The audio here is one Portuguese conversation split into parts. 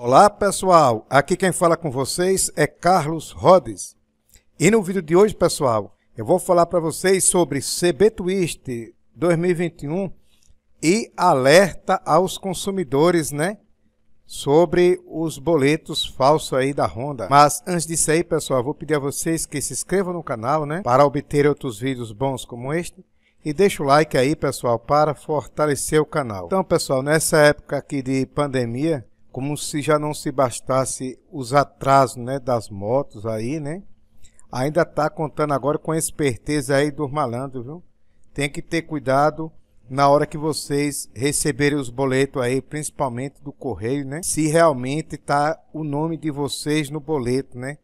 Olá pessoal, aqui quem fala com vocês é Carlos Rhodes. E no vídeo de hoje, pessoal, eu vou falar para vocês sobre CB Twist 2021 e alerta aos consumidores, né? Sobre os boletos falsos aí da Honda. Mas antes disso aí, pessoal, vou pedir a vocês que se inscrevam no canal, né? Para obter outros vídeos bons como este. E deixa o like aí, pessoal, para fortalecer o canal. Então, pessoal, nessa época aqui de pandemia, como se já não se bastasse os atrasos né, das motos aí, né? Ainda está contando agora com a esperteza aí dos malandros, viu? Tem que ter cuidado na hora que vocês receberem os boletos aí, principalmente do correio, né? Se realmente tá o nome de vocês no boleto, né?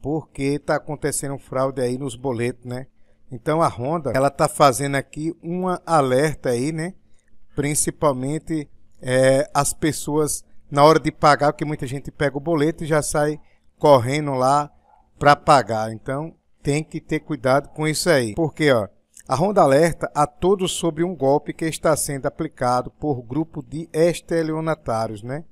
Porque tá acontecendo fraude aí nos boletos, né? Então a Honda, ela tá fazendo aqui uma alerta aí, né? Principalmente é, as pessoas na hora de pagar, porque muita gente pega o boleto e já sai correndo lá para pagar. Então, tem que ter cuidado com isso aí. Porque, ó, a Ronda alerta a todos sobre um golpe que está sendo aplicado por grupo de estelionatários, né?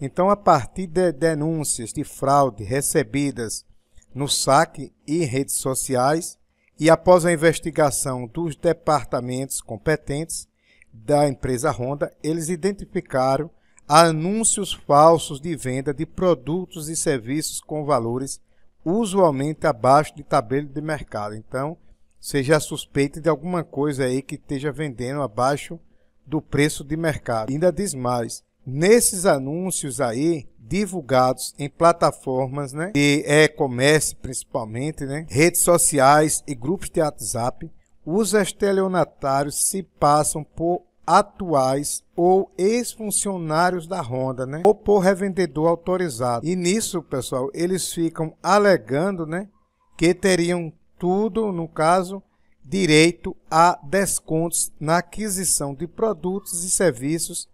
Então, a partir de denúncias de fraude recebidas no saque e redes sociais, e após a investigação dos departamentos competentes da empresa Honda, eles identificaram anúncios falsos de venda de produtos e serviços com valores usualmente abaixo de tabela de mercado. Então, seja suspeito de alguma coisa aí que esteja vendendo abaixo do preço de mercado. Ainda diz mais, nesses anúncios aí divulgados em plataformas, né, de e-commerce principalmente, né, redes sociais e grupos de WhatsApp, os estelionatários se passam por atuais ou ex-funcionários da Honda, né? Ou por revendedor autorizado. E nisso, pessoal, eles ficam alegando, né? Que teriam tudo, no caso, direito a descontos na aquisição de produtos e serviços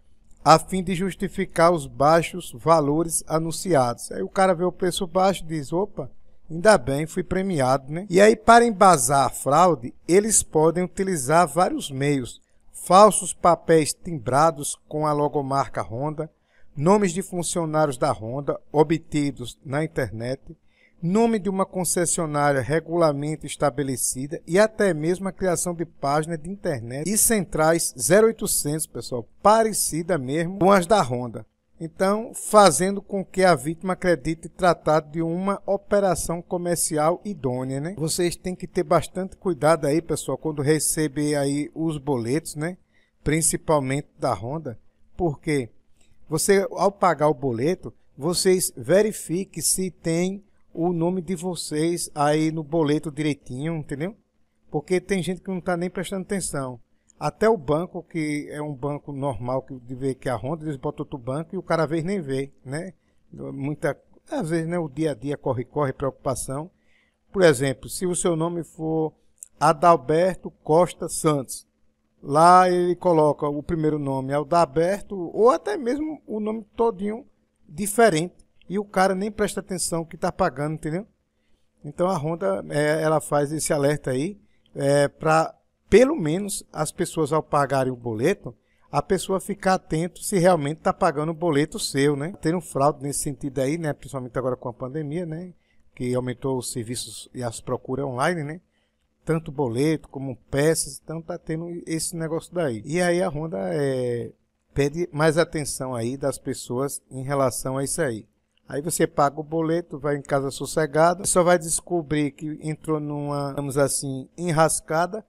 a fim de justificar os baixos valores anunciados. Aí o cara vê o preço baixo e diz, opa, Ainda bem, fui premiado, né? E aí, para embasar a fraude, eles podem utilizar vários meios, falsos papéis timbrados com a logomarca Honda, nomes de funcionários da Honda obtidos na internet, nome de uma concessionária regulamente estabelecida e até mesmo a criação de páginas de internet e centrais 0800, pessoal, parecida mesmo com as da Honda. Então, fazendo com que a vítima acredite tratar de uma operação comercial idônea, né? Vocês têm que ter bastante cuidado aí, pessoal, quando receber aí os boletos, né? Principalmente da Honda, porque você ao pagar o boleto, vocês verifiquem se tem o nome de vocês aí no boleto direitinho, entendeu? Porque tem gente que não está nem prestando atenção. Até o banco, que é um banco normal que de ver que a ronda, eles botam outro banco e o cara às vezes nem vê, né? Muita, às vezes, né, o dia a dia corre, corre, preocupação. Por exemplo, se o seu nome for Adalberto Costa Santos, lá ele coloca o primeiro nome Adalberto ou até mesmo o nome todinho diferente e o cara nem presta atenção que está pagando, entendeu? Então a Honda é, ela faz esse alerta aí é, para pelo menos as pessoas ao pagarem o boleto, a pessoa ficar atento se realmente está pagando o boleto seu, né? Ter um fraude nesse sentido aí, né? Principalmente agora com a pandemia, né? Que aumentou os serviços e as procuras online, né? Tanto boleto como peças, então tá tendo esse negócio daí. E aí a Honda é, pede mais atenção aí das pessoas em relação a isso aí. Aí você paga o boleto, vai em casa sossegado, só vai descobrir que entrou numa, vamos assim, enrascada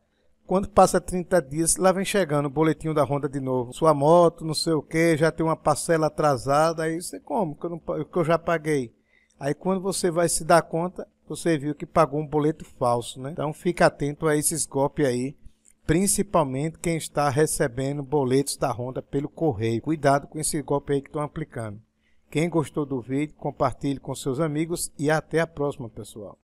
quando passa 30 dias, lá vem chegando o boletim da Honda de novo. Sua moto, não sei o que, já tem uma parcela atrasada. Aí você, como? Que eu, não, que eu já paguei. Aí quando você vai se dar conta, você viu que pagou um boleto falso, né? Então fica atento a esses golpes aí. Principalmente quem está recebendo boletos da Honda pelo correio. Cuidado com esse golpe aí que estão aplicando. Quem gostou do vídeo, compartilhe com seus amigos e até a próxima, pessoal.